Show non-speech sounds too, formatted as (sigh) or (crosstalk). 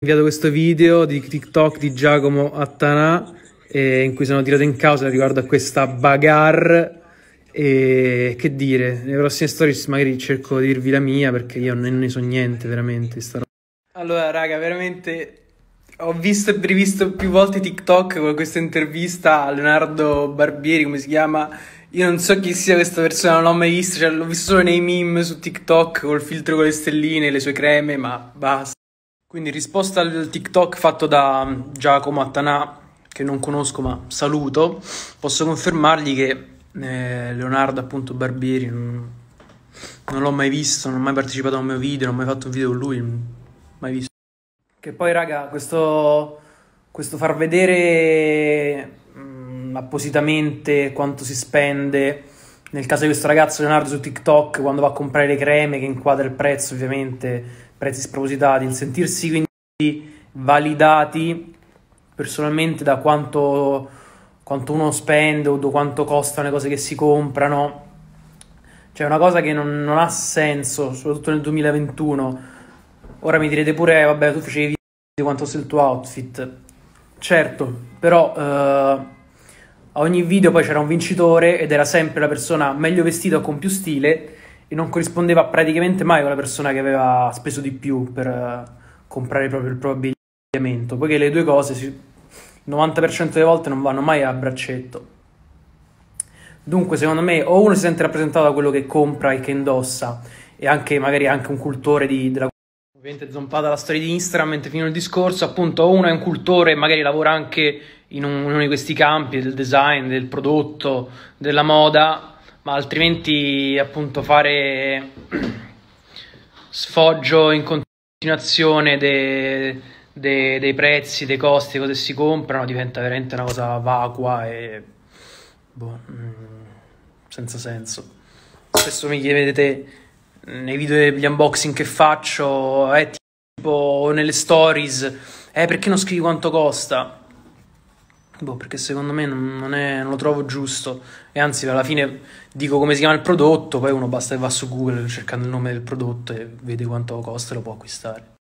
inviato questo video di TikTok di Giacomo Attanà eh, in cui sono tirato in causa riguardo a questa bagarre e che dire, nelle prossime stories magari cerco di dirvi la mia perché io non ne so niente veramente sta Allora raga, veramente ho visto e rivisto più volte TikTok con questa intervista a Leonardo Barbieri, come si chiama? Io non so chi sia questa persona, non l'ho mai vista, cioè, l'ho visto solo nei meme su TikTok col filtro con le stelline, le sue creme, ma basta. Quindi risposta al TikTok fatto da Giacomo Attanà, che non conosco ma saluto, posso confermargli che eh, Leonardo appunto Barbieri non, non l'ho mai visto, non ho mai partecipato a un mio video, non ho mai fatto un video con lui, mai visto. Che poi raga, questo, questo far vedere mh, mm, appositamente quanto si spende nel caso di questo ragazzo Leonardo su TikTok, quando va a comprare le creme, che inquadra il prezzo, ovviamente, prezzi spropositati, il sentirsi quindi validati personalmente da quanto, quanto uno spende o da quanto costano le cose che si comprano, cioè è una cosa che non, non, ha senso, soprattutto nel 2021. Ora mi direte pure, eh, vabbè, tu facevi di quanto fosse il tuo outfit. Certo, però... Eh, a ogni video poi c'era un vincitore ed era sempre la persona meglio vestita o con più stile e non corrispondeva praticamente mai con la persona che aveva speso di più per eh, comprare proprio il proprio abbigliamento, poiché le due cose il 90% delle volte non vanno mai a braccetto. Dunque, secondo me, o uno si sente rappresentato da quello che compra e che indossa, e anche magari anche un cultore di, della ovviamente zompata la storia di Instagram mentre fino al discorso, appunto, o uno è un cultore e magari lavora anche in uno di questi campi del design, del prodotto, della moda, ma altrimenti appunto fare (clears throat) sfoggio in continuazione de, de, dei prezzi, dei costi, cose si comprano diventa veramente una cosa vacua e boh, mm, senza senso. Spesso mi chiedete nei video degli unboxing che faccio, eh, tipo nelle stories, eh perché non scrivi quanto costa? Boh, perché secondo me non, è, non, lo trovo giusto. E anzi, alla fine dico come si chiama il prodotto, poi uno basta che va su Google cercando il nome del prodotto e vede quanto costa e lo può acquistare.